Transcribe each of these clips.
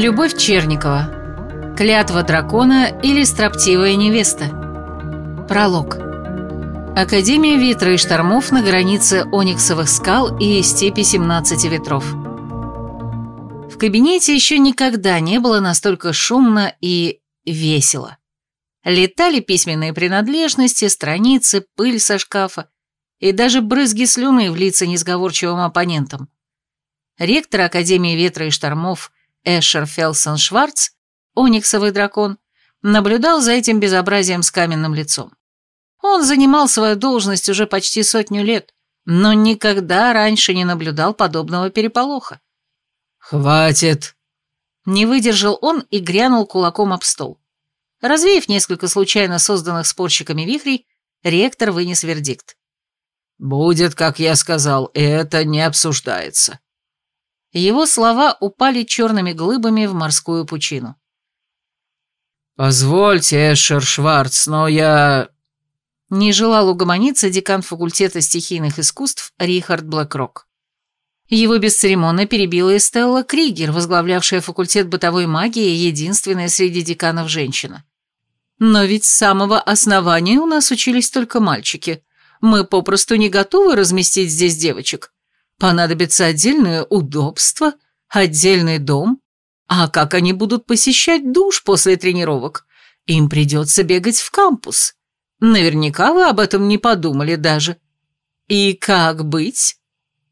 Любовь Черникова. Клятва дракона или строптивая невеста. Пролог. Академия ветра и штормов на границе ониксовых скал и степи 17 ветров. В кабинете еще никогда не было настолько шумно и весело. Летали письменные принадлежности, страницы, пыль со шкафа и даже брызги слюны в лица несговорчивым оппонентам. Ректор Академии ветра и штормов – Эшер Фелсон Шварц, ониксовый дракон, наблюдал за этим безобразием с каменным лицом. Он занимал свою должность уже почти сотню лет, но никогда раньше не наблюдал подобного переполоха. «Хватит!» Не выдержал он и грянул кулаком об стол. Развеяв несколько случайно созданных спорщиками вихрей, ректор вынес вердикт. «Будет, как я сказал, и это не обсуждается. Его слова упали черными глыбами в морскую пучину. «Позвольте, Эшер Шварц, но я...» Не желал угомониться декан факультета стихийных искусств Рихард Блэкрок. Его бесцеремонно перебила Эстелла Кригер, возглавлявшая факультет бытовой магии, единственная среди деканов женщина. «Но ведь с самого основания у нас учились только мальчики. Мы попросту не готовы разместить здесь девочек. Понадобится отдельное удобство, отдельный дом. А как они будут посещать душ после тренировок? Им придется бегать в кампус. Наверняка вы об этом не подумали даже. И как быть?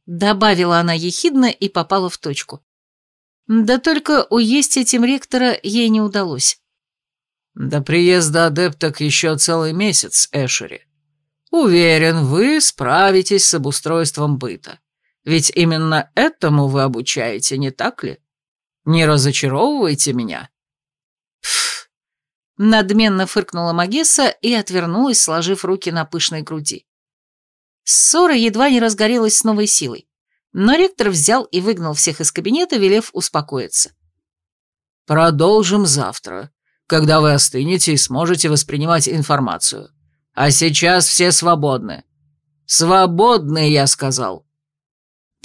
Добавила она ехидно и попала в точку. Да только уесть этим ректора ей не удалось. До приезда адепток еще целый месяц, Эшери. Уверен, вы справитесь с обустройством быта. Ведь именно этому вы обучаете, не так ли? Не разочаровывайте меня». Фу! Надменно фыркнула Магесса и отвернулась, сложив руки на пышной груди. Ссора едва не разгорелась с новой силой, но ректор взял и выгнал всех из кабинета, велев успокоиться. «Продолжим завтра, когда вы остынете и сможете воспринимать информацию. А сейчас все свободны». «Свободны», я сказал.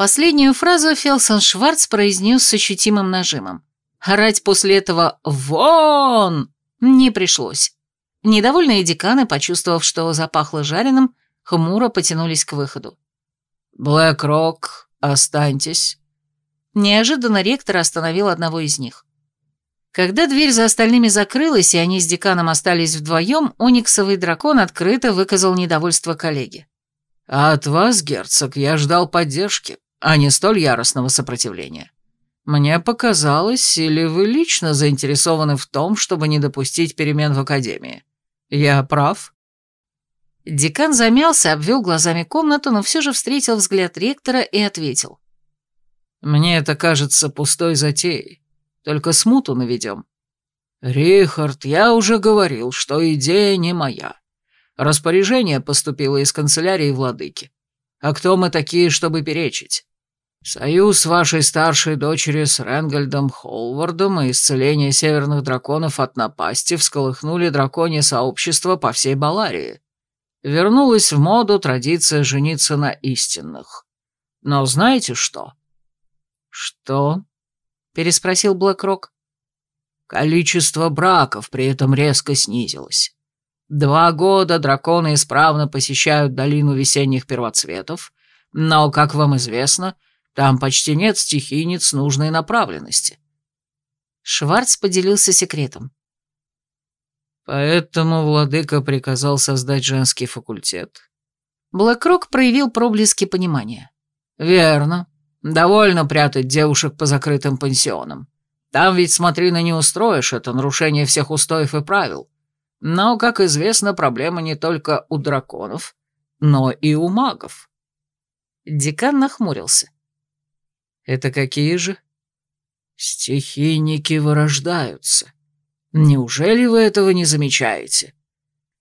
Последнюю фразу Фелсон Шварц произнес с ощутимым нажимом. Орать после этого «Вон!» не пришлось. Недовольные деканы, почувствовав, что запахло жареным, хмуро потянулись к выходу. «Блэк-рок, останьтесь». Неожиданно ректор остановил одного из них. Когда дверь за остальными закрылась, и они с деканом остались вдвоем, ониксовый дракон открыто выказал недовольство коллеге. «А от вас, герцог, я ждал поддержки а не столь яростного сопротивления. Мне показалось, или вы лично заинтересованы в том, чтобы не допустить перемен в Академии. Я прав?» Декан замялся, обвел глазами комнату, но все же встретил взгляд ректора и ответил. «Мне это кажется пустой затеей. Только смуту наведем». «Рихард, я уже говорил, что идея не моя. Распоряжение поступило из канцелярии владыки. А кто мы такие, чтобы перечить? Союз вашей старшей дочери с Ренгальдом Холвардом и исцеление северных драконов от напасти всколыхнули драконье сообщество по всей Баларии. Вернулась в моду традиция жениться на истинных. Но знаете что? Что? Переспросил Блэкрок. Количество браков при этом резко снизилось. Два года драконы исправно посещают долину весенних первоцветов, но, как вам известно, — там почти нет стихийниц нужной направленности. Шварц поделился секретом. Поэтому владыка приказал создать женский факультет. Блэкрок проявил проблески понимания. «Верно. Довольно прятать девушек по закрытым пансионам. Там ведь смотри на не устроишь, это нарушение всех устоев и правил. Но, как известно, проблема не только у драконов, но и у магов». Декан нахмурился. Это какие же? Стихийники вырождаются. Неужели вы этого не замечаете?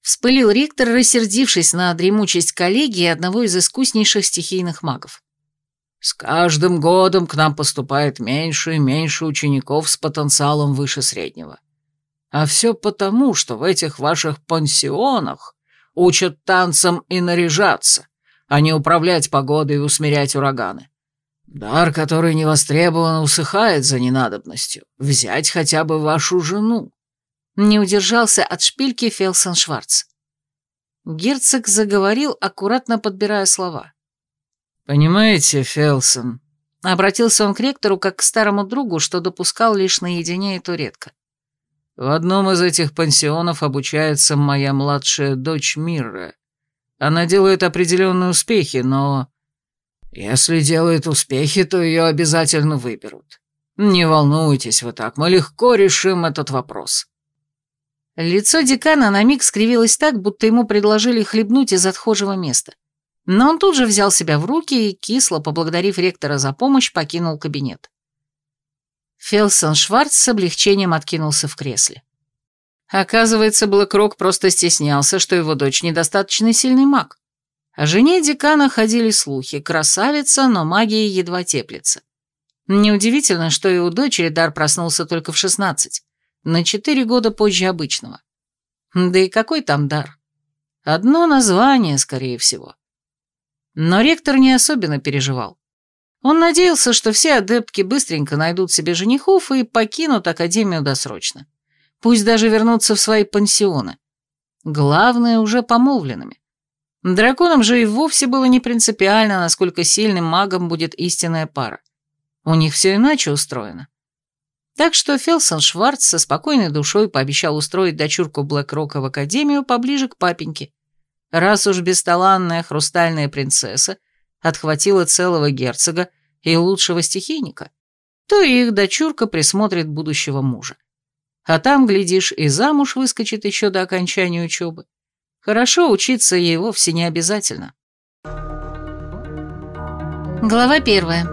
Вспылил ректор, рассердившись на дремучесть коллеги и одного из искуснейших стихийных магов. С каждым годом к нам поступает меньше и меньше учеников с потенциалом выше среднего. А все потому, что в этих ваших пансионах учат танцам и наряжаться, а не управлять погодой и усмирять ураганы. Дар, который не востребован, усыхает за ненадобностью. Взять хотя бы вашу жену. Не удержался от шпильки Фелсон Шварц. Герцог заговорил, аккуратно подбирая слова. «Понимаете, Фелсон...» Обратился он к ректору как к старому другу, что допускал лишь наедине и то редко. «В одном из этих пансионов обучается моя младшая дочь Мирра. Она делает определенные успехи, но...» Если делает успехи, то ее обязательно выберут. Не волнуйтесь вы так, мы легко решим этот вопрос». Лицо декана на миг скривилось так, будто ему предложили хлебнуть из отхожего места. Но он тут же взял себя в руки и, кисло поблагодарив ректора за помощь, покинул кабинет. Фелсон Шварц с облегчением откинулся в кресле. Оказывается, Блэкрок просто стеснялся, что его дочь недостаточно сильный маг. О жене декана ходили слухи, красавица, но магия едва теплится. Неудивительно, что и у дочери дар проснулся только в 16, на 4 года позже обычного. Да и какой там дар? Одно название, скорее всего. Но ректор не особенно переживал. Он надеялся, что все адепки быстренько найдут себе женихов и покинут Академию досрочно. Пусть даже вернутся в свои пансионы. Главное, уже помолвленными. Драконам же и вовсе было не принципиально, насколько сильным магом будет истинная пара. У них все иначе устроено. Так что Фелсон Шварц со спокойной душой пообещал устроить дочурку Блэкрока в академию поближе к папеньке, раз уж бесталанная хрустальная принцесса отхватила целого герцога и лучшего стихийника, то их дочурка присмотрит будущего мужа. А там, глядишь, и замуж выскочит еще до окончания учебы. Хорошо учиться ей вовсе не обязательно. Глава первая.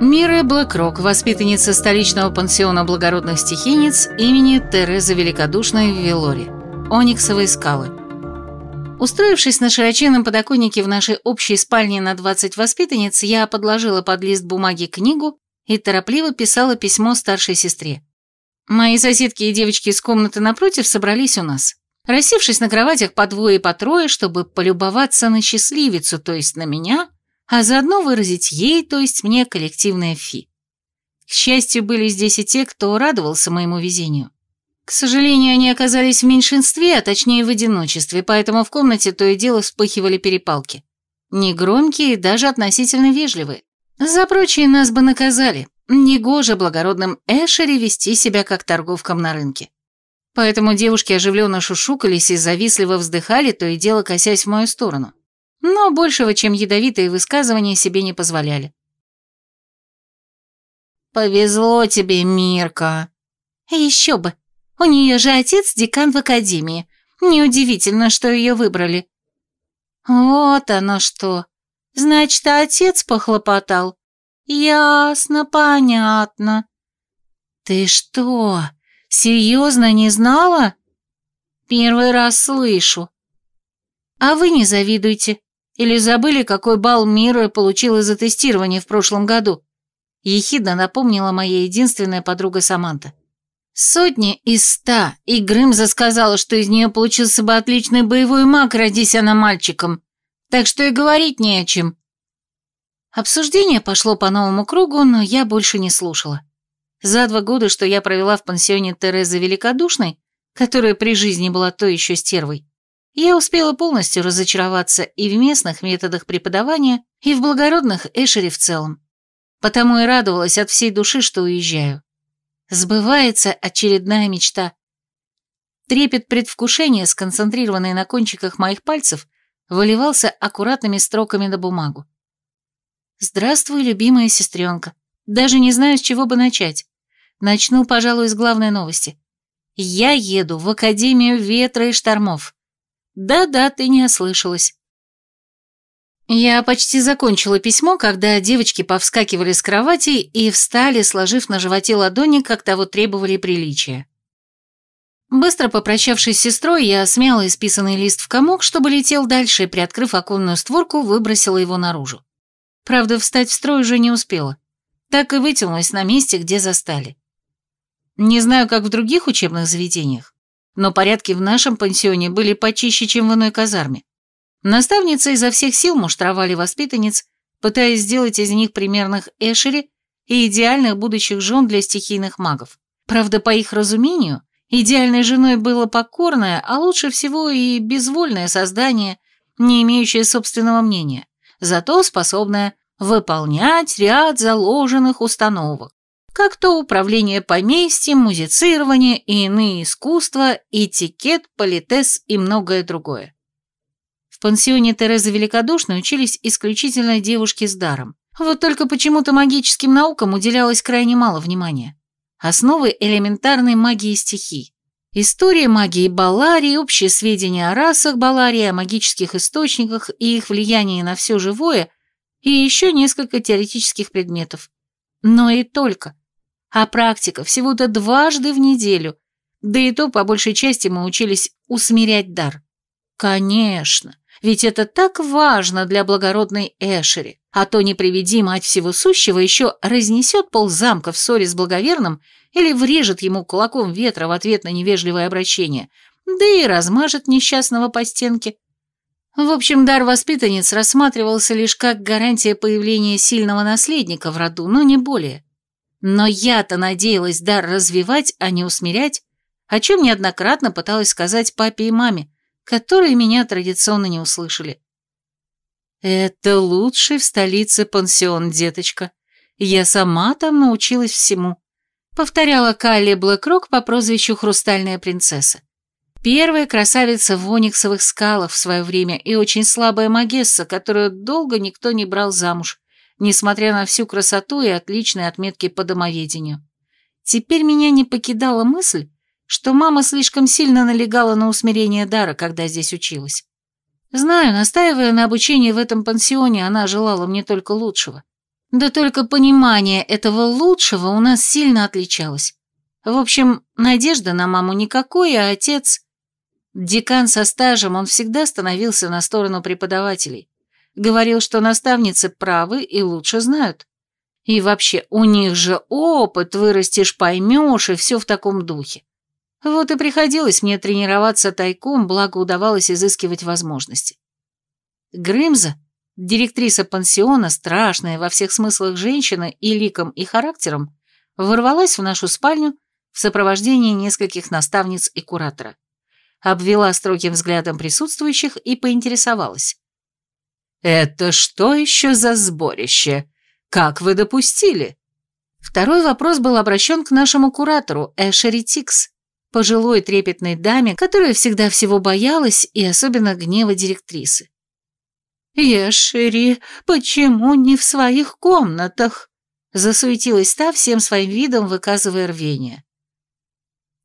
Мира Блэкрок, воспитанница столичного пансиона благородных стихийниц имени Терезы Великодушной в Велоре. Ониксовые скалы. Устроившись на широченном подоконнике в нашей общей спальне на 20 воспитанниц, я подложила под лист бумаги книгу и торопливо писала письмо старшей сестре. Мои соседки и девочки из комнаты напротив собрались у нас рассевшись на кроватях по двое и по трое, чтобы полюбоваться на счастливицу, то есть на меня, а заодно выразить ей, то есть мне, коллективное фи. К счастью, были здесь и те, кто радовался моему везению. К сожалению, они оказались в меньшинстве, а точнее в одиночестве, поэтому в комнате то и дело вспыхивали перепалки. Негромкие и даже относительно вежливые. За прочие нас бы наказали. Негоже благородным Эшери вести себя как торговкам на рынке. Поэтому девушки оживленно шушукались и завистливо вздыхали, то и дело косясь в мою сторону. Но большего, чем ядовитые высказывания, себе не позволяли. «Повезло тебе, Мирка!» «Еще бы! У нее же отец декан в академии. Неудивительно, что ее выбрали». «Вот оно что! Значит, отец похлопотал?» «Ясно, понятно». «Ты что?» Серьезно, не знала? Первый раз слышу. А вы не завидуете? Или забыли, какой балл мира получила за тестирование в прошлом году? Ехидно напомнила моя единственная подруга Саманта. Сотни из ста, и Грымза сказала, что из нее получился бы отличный боевой маг, родись она мальчиком. Так что и говорить не о чем. Обсуждение пошло по новому кругу, но я больше не слушала. За два года, что я провела в пансионе Терезы Великодушной, которая при жизни была то еще стервой, я успела полностью разочароваться и в местных методах преподавания, и в благородных Эшере в целом. Потому и радовалась от всей души, что уезжаю. Сбывается очередная мечта. Трепет предвкушения, сконцентрированный на кончиках моих пальцев, выливался аккуратными строками на бумагу. «Здравствуй, любимая сестренка. Даже не знаю, с чего бы начать. Начну, пожалуй, с главной новости. Я еду в Академию ветра и штормов. Да-да, ты не ослышалась. Я почти закончила письмо, когда девочки повскакивали с кровати и встали, сложив на животе ладони, как того требовали приличия. Быстро попрощавшись с сестрой, я смяла исписанный лист в комок, чтобы летел дальше, и, приоткрыв оконную створку, выбросила его наружу. Правда, встать в строй уже не успела. Так и вытянулась на месте, где застали. Не знаю, как в других учебных заведениях, но порядки в нашем пансионе были почище, чем в иной казарме. Наставницы изо всех сил муштровали воспитанниц, пытаясь сделать из них примерных эшери и идеальных будущих жен для стихийных магов. Правда, по их разумению, идеальной женой было покорное, а лучше всего и безвольное создание, не имеющее собственного мнения, зато способное выполнять ряд заложенных установок как то управление поместьем, музицирование и иные искусства, этикет, политес и многое другое. В пансионе Терезы Великодушной учились исключительно девушки с даром. Вот только почему-то магическим наукам уделялось крайне мало внимания. Основы элементарной магии стихий. История магии Баларии, общие сведения о расах Баларии, о магических источниках и их влиянии на все живое, и еще несколько теоретических предметов. Но и только – а практика всего-то дважды в неделю. Да и то, по большей части, мы учились усмирять дар. Конечно, ведь это так важно для благородной Эшери, а то не приведи мать всего сущего еще разнесет ползамка в ссоре с благоверным или врежет ему кулаком ветра в ответ на невежливое обращение, да и размажет несчастного по стенке. В общем, дар воспитанниц рассматривался лишь как гарантия появления сильного наследника в роду, но не более. Но я-то надеялась дар развивать, а не усмирять, о чем неоднократно пыталась сказать папе и маме, которые меня традиционно не услышали. «Это лучший в столице пансион, деточка. Я сама там научилась всему», — повторяла Калли Блэкрок по прозвищу «Хрустальная принцесса». Первая красавица в ониксовых скалах в свое время и очень слабая магесса, которую долго никто не брал замуж, несмотря на всю красоту и отличные отметки по домоведению. Теперь меня не покидала мысль, что мама слишком сильно налегала на усмирение дара, когда здесь училась. Знаю, настаивая на обучении в этом пансионе, она желала мне только лучшего. Да только понимание этого лучшего у нас сильно отличалось. В общем, надежда на маму никакой, а отец... Декан со стажем, он всегда становился на сторону преподавателей говорил, что наставницы правы и лучше знают. И вообще, у них же опыт, вырастешь, поймешь, и все в таком духе. Вот и приходилось мне тренироваться тайком, благо удавалось изыскивать возможности. Грымза, директриса пансиона, страшная во всех смыслах женщина и ликом, и характером, ворвалась в нашу спальню в сопровождении нескольких наставниц и куратора. Обвела строгим взглядом присутствующих и поинтересовалась. «Это что еще за сборище? Как вы допустили?» Второй вопрос был обращен к нашему куратору Эшери Тикс, пожилой трепетной даме, которая всегда всего боялась и особенно гнева директрисы. «Эшери, почему не в своих комнатах?» засуетилась та всем своим видом, выказывая рвение.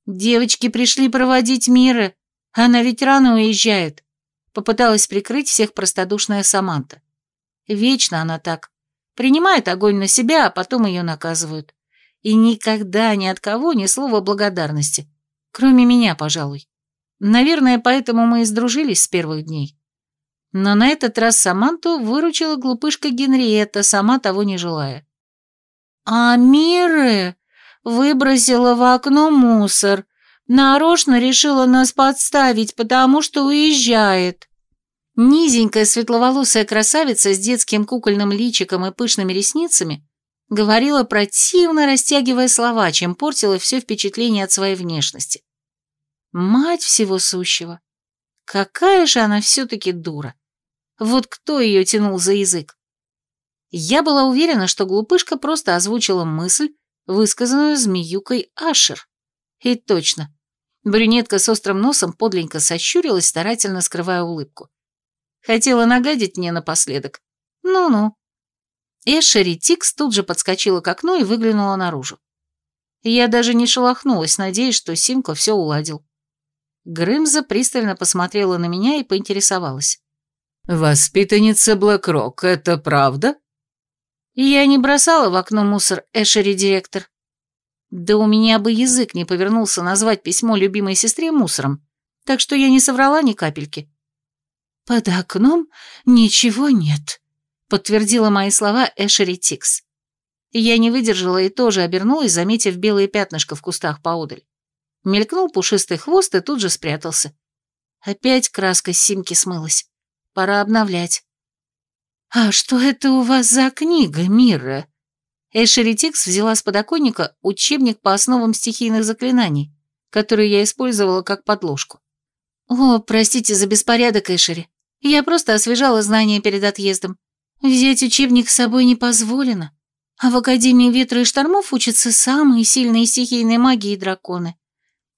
«Девочки пришли проводить мира, она ведь рано уезжает», Попыталась прикрыть всех простодушная Саманта. Вечно она так. Принимает огонь на себя, а потом ее наказывают. И никогда ни от кого ни слова благодарности. Кроме меня, пожалуй. Наверное, поэтому мы и сдружились с первых дней. Но на этот раз Саманту выручила глупышка Генриетта, сама того не желая. «А Миры выбросила в окно мусор», нарочно решила нас подставить, потому что уезжает». Низенькая светловолосая красавица с детским кукольным личиком и пышными ресницами говорила противно, растягивая слова, чем портила все впечатление от своей внешности. Мать всего сущего. Какая же она все-таки дура. Вот кто ее тянул за язык? Я была уверена, что глупышка просто озвучила мысль, высказанную змеюкой Ашер. И точно. Брюнетка с острым носом подленько сощурилась, старательно скрывая улыбку. Хотела нагадить мне напоследок. Ну-ну. Эшери Тикс тут же подскочила к окну и выглянула наружу. Я даже не шелохнулась, надеясь, что Симка все уладил. Грымза пристально посмотрела на меня и поинтересовалась. «Воспитанница Блэкрок, это правда?» «Я не бросала в окно мусор, Эшери-директор», да у меня бы язык не повернулся назвать письмо любимой сестре мусором, так что я не соврала ни капельки. «Под окном ничего нет», — подтвердила мои слова Эшери Тикс. Я не выдержала и тоже обернулась, заметив белые пятнышко в кустах поодаль. Мелькнул пушистый хвост и тут же спрятался. Опять краска с симки смылась. Пора обновлять. «А что это у вас за книга, Мира?» Эшери Тикс взяла с подоконника учебник по основам стихийных заклинаний, который я использовала как подложку. «О, простите за беспорядок, Эшери. Я просто освежала знания перед отъездом. Взять учебник с собой не позволено. А в Академии Ветра и Штормов учатся самые сильные стихийные маги и драконы.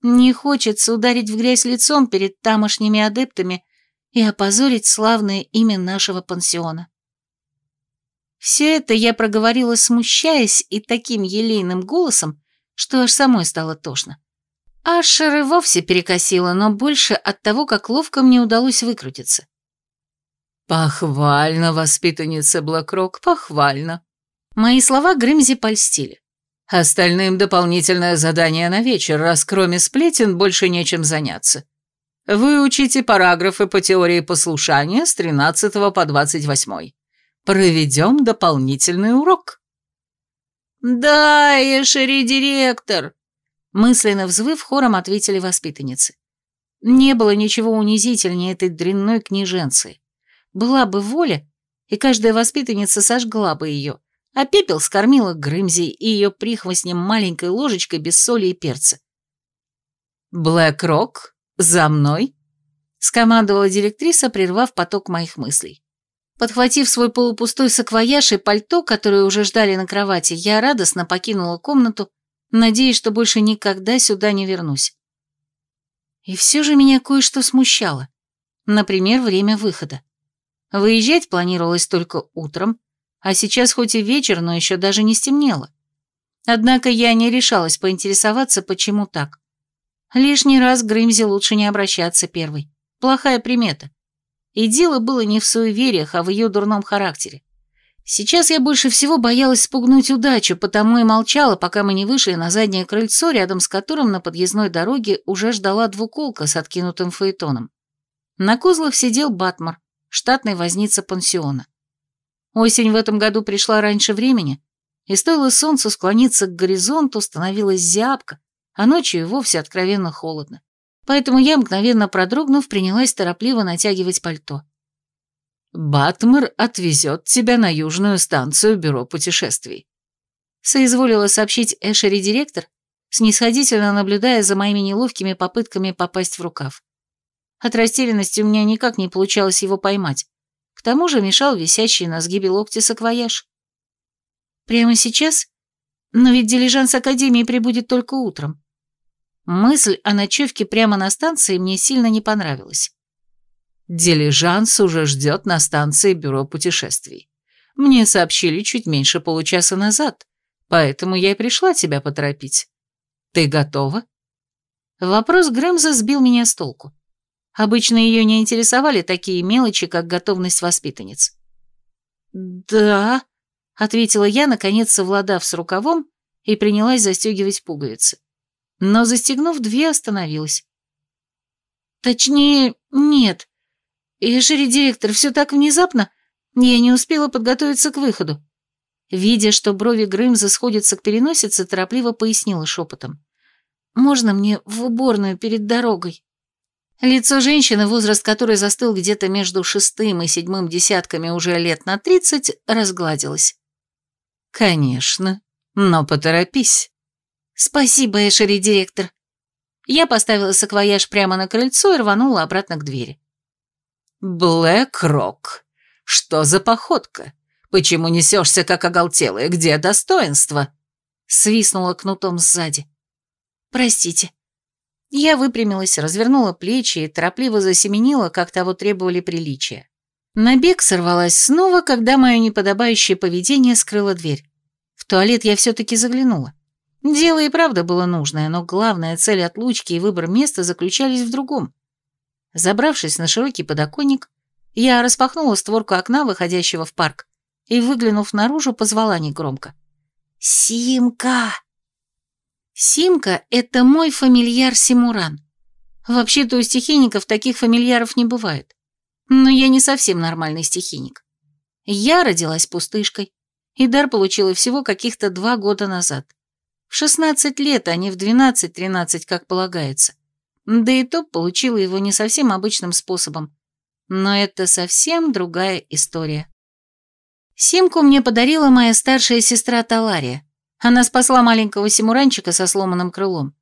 Не хочется ударить в грязь лицом перед тамошними адептами и опозорить славное имя нашего пансиона». Все это я проговорила, смущаясь и таким елейным голосом, что аж самой стало тошно. Ашер и вовсе перекосила, но больше от того, как ловко мне удалось выкрутиться. «Похвально, воспитанница Блокрок, похвально!» Мои слова Грымзи польстили. «Остальным дополнительное задание на вечер, раз кроме сплетен больше нечем заняться. Выучите параграфы по теории послушания с 13 по 28 проведем дополнительный урок. «Да, Эшери, директор!» Мысленно взвыв, хором ответили воспитанницы. Не было ничего унизительнее этой дрянной княженцы. Была бы воля, и каждая воспитанница сожгла бы ее, а пепел скормила Грымзи и ее прихвостнем маленькой ложечкой без соли и перца. «Блэк Рок, за мной!» — скомандовала директриса, прервав поток моих мыслей. Подхватив свой полупустой саквояж и пальто, которые уже ждали на кровати, я радостно покинула комнату, надеясь, что больше никогда сюда не вернусь. И все же меня кое-что смущало. Например, время выхода. Выезжать планировалось только утром, а сейчас хоть и вечер, но еще даже не стемнело. Однако я не решалась поинтересоваться, почему так. Лишний раз к Грымзе лучше не обращаться первой. Плохая примета. И дело было не в суевериях, а в ее дурном характере. Сейчас я больше всего боялась спугнуть удачу, потому и молчала, пока мы не вышли на заднее крыльцо, рядом с которым на подъездной дороге уже ждала двуколка с откинутым фаэтоном. На козлах сидел Батмар, штатный возница пансиона. Осень в этом году пришла раньше времени, и стоило солнцу склониться к горизонту, становилась зябко, а ночью и вовсе откровенно холодно поэтому я, мгновенно продрогнув, принялась торопливо натягивать пальто. «Батмар отвезет тебя на южную станцию бюро путешествий», соизволила сообщить Эшери директор, снисходительно наблюдая за моими неловкими попытками попасть в рукав. От растерянности у меня никак не получалось его поймать. К тому же мешал висящий на сгибе локти саквояж. «Прямо сейчас? Но ведь дилижанс Академии прибудет только утром. Мысль о ночевке прямо на станции мне сильно не понравилась. Дилижанс уже ждет на станции бюро путешествий. Мне сообщили чуть меньше получаса назад, поэтому я и пришла тебя поторопить. Ты готова? Вопрос Грэмза сбил меня с толку. Обычно ее не интересовали такие мелочи, как готовность воспитанниц. «Да», — ответила я, наконец совладав с рукавом, и принялась застегивать пуговицы но, застегнув две, остановилась. Точнее, нет. И директор, все так внезапно, я не успела подготовиться к выходу. Видя, что брови Грымза сходятся к переносице, торопливо пояснила шепотом. «Можно мне в уборную перед дорогой?» Лицо женщины, возраст которой застыл где-то между шестым и седьмым десятками уже лет на тридцать, разгладилось. «Конечно, но поторопись». «Спасибо, Эшери, директор». Я поставила саквояж прямо на крыльцо и рванула обратно к двери. «Блэк-рок, что за походка? Почему несешься, как оголтелая? Где достоинство?» Свистнула кнутом сзади. «Простите». Я выпрямилась, развернула плечи и торопливо засеменила, как того требовали приличия. На бег сорвалась снова, когда мое неподобающее поведение скрыло дверь. В туалет я все-таки заглянула. Дело и правда было нужное, но главная цель отлучки и выбор места заключались в другом. Забравшись на широкий подоконник, я распахнула створку окна, выходящего в парк, и, выглянув наружу, позвала негромко. «Симка!» Симка — это мой фамильяр Симуран. Вообще-то у стихийников таких фамильяров не бывает. Но я не совсем нормальный стихийник. Я родилась пустышкой, и дар получила всего каких-то два года назад. 16 лет, а не в 12-13, как полагается. Да и то получила его не совсем обычным способом. Но это совсем другая история. Симку мне подарила моя старшая сестра Талария. Она спасла маленького симуранчика со сломанным крылом.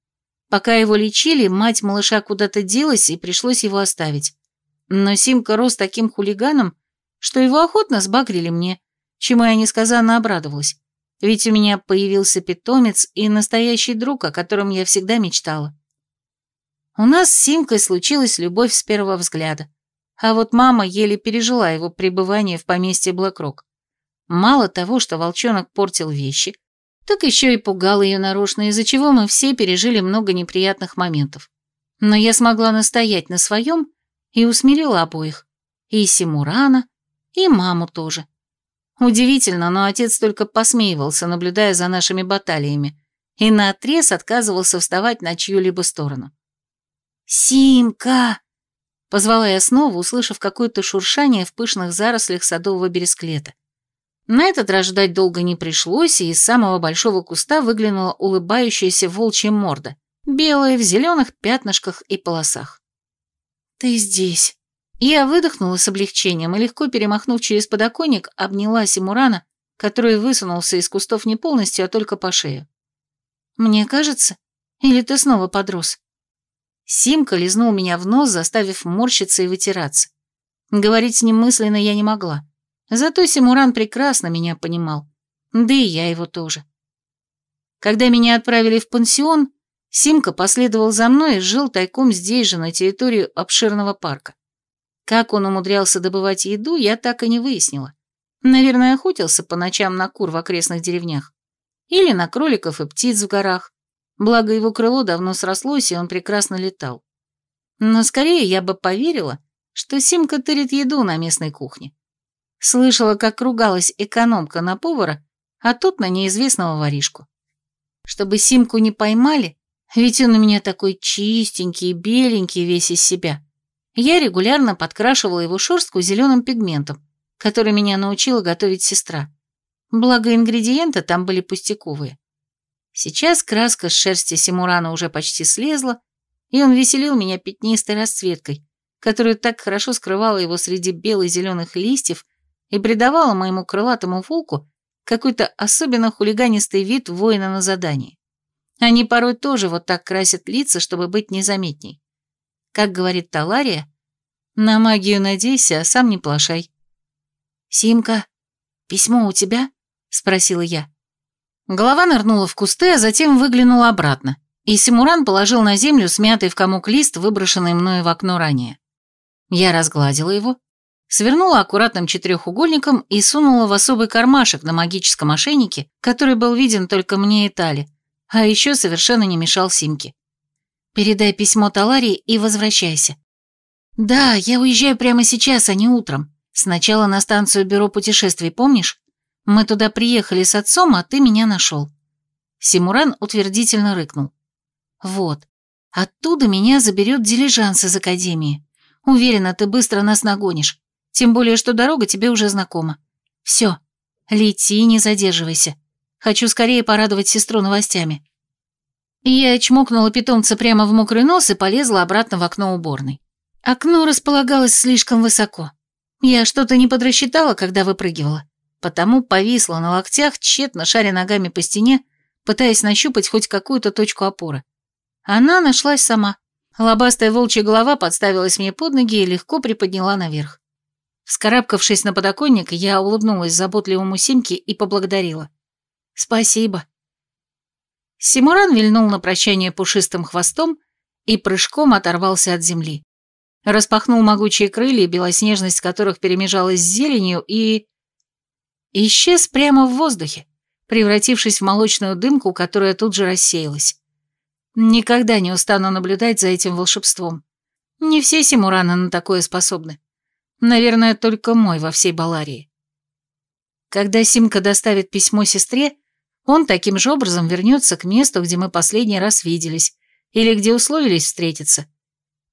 Пока его лечили, мать малыша куда-то делась, и пришлось его оставить. Но Симка рос таким хулиганом, что его охотно сбагрили мне, чему я несказанно обрадовалась. Ведь у меня появился питомец и настоящий друг, о котором я всегда мечтала. У нас с Симкой случилась любовь с первого взгляда. А вот мама еле пережила его пребывание в поместье Блэкрок. Мало того, что волчонок портил вещи, так еще и пугал ее нарочно, из-за чего мы все пережили много неприятных моментов. Но я смогла настоять на своем и усмирила обоих. И Симурана, и маму тоже. Удивительно, но отец только посмеивался, наблюдая за нашими баталиями, и наотрез отказывался вставать на чью-либо сторону. «Симка!» — позвала я снова, услышав какое-то шуршание в пышных зарослях садового бересклета. На этот раз ждать долго не пришлось, и из самого большого куста выглянула улыбающаяся волчья морда, белая в зеленых пятнышках и полосах. «Ты здесь!» Я выдохнула с облегчением и, легко перемахнув через подоконник, обняла Симурана, который высунулся из кустов не полностью, а только по шею. «Мне кажется, или ты снова подрос?» Симка лизнул меня в нос, заставив морщиться и вытираться. Говорить с ним мысленно я не могла. Зато Симуран прекрасно меня понимал. Да и я его тоже. Когда меня отправили в пансион, Симка последовал за мной и жил тайком здесь же, на территории обширного парка. Как он умудрялся добывать еду, я так и не выяснила. Наверное, охотился по ночам на кур в окрестных деревнях. Или на кроликов и птиц в горах. Благо, его крыло давно срослось, и он прекрасно летал. Но скорее я бы поверила, что Симка тырит еду на местной кухне. Слышала, как ругалась экономка на повара, а тут на неизвестного воришку. Чтобы Симку не поймали, ведь он у меня такой чистенький, беленький весь из себя я регулярно подкрашивала его шерстку зеленым пигментом, который меня научила готовить сестра. Благо, ингредиенты там были пустяковые. Сейчас краска с шерсти Симурана уже почти слезла, и он веселил меня пятнистой расцветкой, которая так хорошо скрывала его среди бело-зеленых листьев и придавала моему крылатому волку какой-то особенно хулиганистый вид воина на задании. Они порой тоже вот так красят лица, чтобы быть незаметней. Как говорит Талария, на магию надейся, а сам не плашай. «Симка, письмо у тебя?» — спросила я. Голова нырнула в кусты, а затем выглянула обратно, и Симуран положил на землю смятый в комок лист, выброшенный мною в окно ранее. Я разгладила его, свернула аккуратным четырехугольником и сунула в особый кармашек на магическом ошейнике, который был виден только мне и Тали, а еще совершенно не мешал Симке. Передай письмо Таларе и возвращайся. Да, я уезжаю прямо сейчас, а не утром. Сначала на станцию бюро путешествий, помнишь? Мы туда приехали с отцом, а ты меня нашел. Симуран утвердительно рыкнул. Вот. Оттуда меня заберет дилижанс из академии. Уверена, ты быстро нас нагонишь. Тем более, что дорога тебе уже знакома. Все. Лети не задерживайся. Хочу скорее порадовать сестру новостями. Я чмокнула питомца прямо в мокрый нос и полезла обратно в окно уборной. Окно располагалось слишком высоко. Я что-то не подрасчитала, когда выпрыгивала, потому повисла на локтях, тщетно шаря ногами по стене, пытаясь нащупать хоть какую-то точку опоры. Она нашлась сама. Лобастая волчья голова подставилась мне под ноги и легко приподняла наверх. Вскарабкавшись на подоконник, я улыбнулась заботливому Симке и поблагодарила. «Спасибо. Симуран вильнул на прощание пушистым хвостом и прыжком оторвался от земли. Распахнул могучие крылья, белоснежность которых перемежалась с зеленью и... Исчез прямо в воздухе, превратившись в молочную дымку, которая тут же рассеялась. Никогда не устану наблюдать за этим волшебством. Не все симураны на такое способны. Наверное, только мой во всей Баларии. Когда Симка доставит письмо сестре, он таким же образом вернется к месту, где мы последний раз виделись, или где условились встретиться.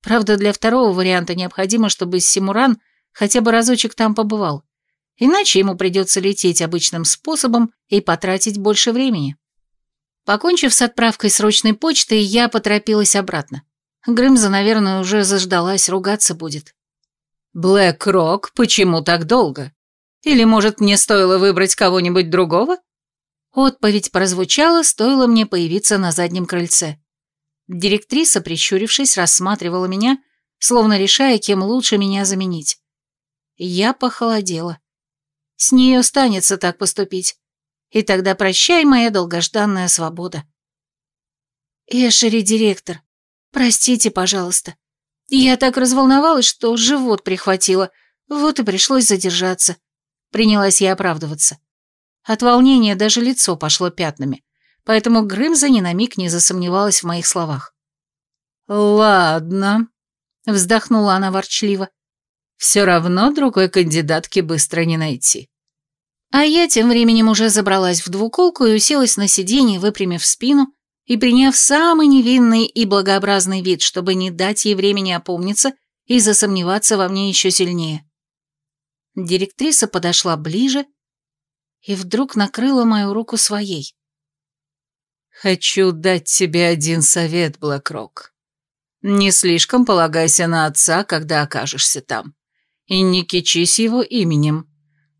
Правда, для второго варианта необходимо, чтобы Симуран хотя бы разочек там побывал. Иначе ему придется лететь обычным способом и потратить больше времени. Покончив с отправкой срочной почты, я поторопилась обратно. Грымза, наверное, уже заждалась, ругаться будет. «Блэк Рок, почему так долго? Или, может, мне стоило выбрать кого-нибудь другого?» Отповедь прозвучала, стоило мне появиться на заднем крыльце. Директриса, прищурившись, рассматривала меня, словно решая, кем лучше меня заменить. Я похолодела. С нее станется так поступить. И тогда прощай, моя долгожданная свобода. Эшери, директор, простите, пожалуйста. Я так разволновалась, что живот прихватило, вот и пришлось задержаться. Принялась я оправдываться. От волнения даже лицо пошло пятнами, поэтому Грымза ни на миг не засомневалась в моих словах. «Ладно», — вздохнула она ворчливо. «Все равно другой кандидатки быстро не найти». А я тем временем уже забралась в двуколку и уселась на сиденье, выпрямив спину и приняв самый невинный и благообразный вид, чтобы не дать ей времени опомниться и засомневаться во мне еще сильнее. Директриса подошла ближе и вдруг накрыла мою руку своей. «Хочу дать тебе один совет, Блэкрок. Не слишком полагайся на отца, когда окажешься там. И не кичись его именем.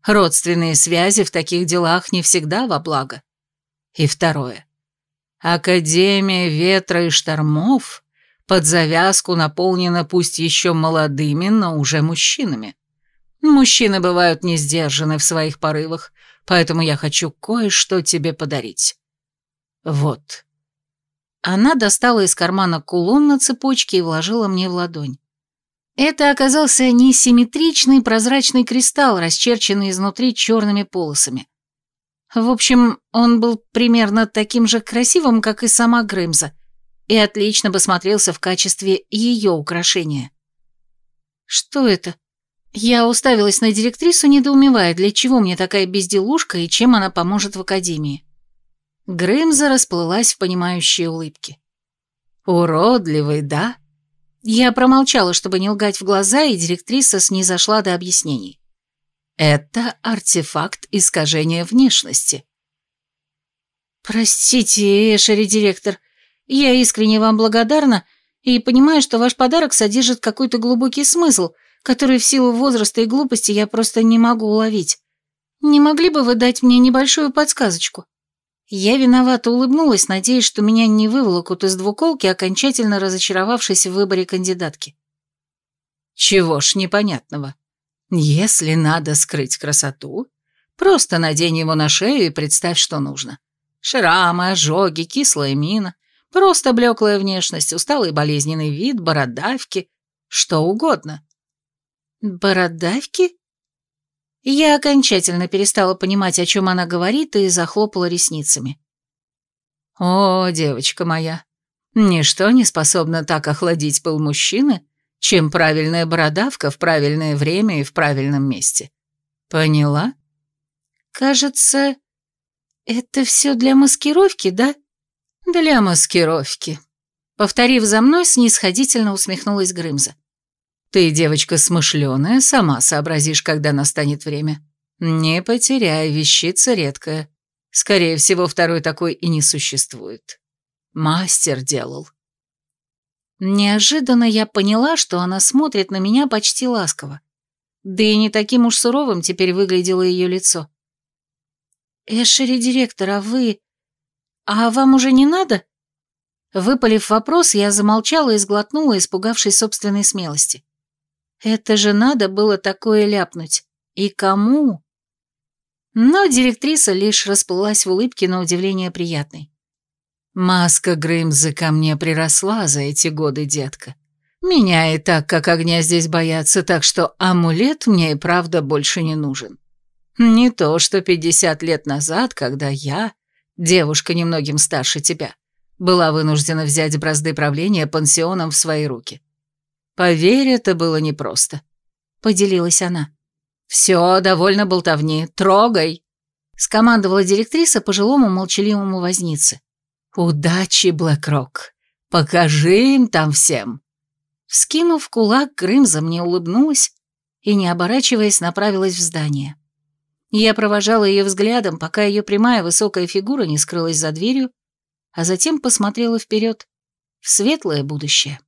Родственные связи в таких делах не всегда во благо. И второе. Академия ветра и штормов под завязку наполнена пусть еще молодыми, но уже мужчинами. Мужчины бывают не сдержаны в своих порывах, поэтому я хочу кое-что тебе подарить. Вот». Она достала из кармана кулон на цепочке и вложила мне в ладонь. Это оказался несимметричный прозрачный кристалл, расчерченный изнутри черными полосами. В общем, он был примерно таким же красивым, как и сама Грымза, и отлично бы смотрелся в качестве ее украшения. «Что это?» Я уставилась на директрису, недоумевая, для чего мне такая безделушка и чем она поможет в академии. Грымза расплылась в понимающей улыбке. «Уродливый, да?» Я промолчала, чтобы не лгать в глаза, и директриса снизошла до объяснений. «Это артефакт искажения внешности». «Простите, Эшери, директор, я искренне вам благодарна и понимаю, что ваш подарок содержит какой-то глубокий смысл», которые в силу возраста и глупости я просто не могу уловить. Не могли бы вы дать мне небольшую подсказочку? Я виновато улыбнулась, надеясь, что меня не выволокут из двуколки, окончательно разочаровавшись в выборе кандидатки. Чего ж непонятного. Если надо скрыть красоту, просто надень его на шею и представь, что нужно. Шрамы, ожоги, кислая мина, просто блеклая внешность, усталый болезненный вид, бородавки, что угодно. «Бородавки?» Я окончательно перестала понимать, о чем она говорит, и захлопала ресницами. «О, девочка моя, ничто не способно так охладить пол мужчины, чем правильная бородавка в правильное время и в правильном месте. Поняла?» «Кажется, это все для маскировки, да?» «Для маскировки», — повторив за мной, снисходительно усмехнулась Грымза. Ты, девочка смышленая, сама сообразишь, когда настанет время. Не потеряй, вещица редкая. Скорее всего, второй такой и не существует. Мастер делал. Неожиданно я поняла, что она смотрит на меня почти ласково. Да и не таким уж суровым теперь выглядело ее лицо. «Эшери, директор, а вы... А вам уже не надо?» Выпалив вопрос, я замолчала и сглотнула, испугавшись собственной смелости. Это же надо было такое ляпнуть. И кому? Но директриса лишь расплылась в улыбке на удивление приятной. Маска Грымзы ко мне приросла за эти годы, детка. Меня и так, как огня здесь боятся, так что амулет мне и правда больше не нужен. Не то, что пятьдесят лет назад, когда я, девушка немногим старше тебя, была вынуждена взять бразды правления пансионом в свои руки. Поверь, это было непросто», — поделилась она. «Все, довольно болтовни. Трогай!» — скомандовала директриса пожилому молчаливому вознице. «Удачи, Блэкрок! Покажи им там всем!» Вскинув кулак, Грымза мне улыбнулась и, не оборачиваясь, направилась в здание. Я провожала ее взглядом, пока ее прямая высокая фигура не скрылась за дверью, а затем посмотрела вперед, в светлое будущее.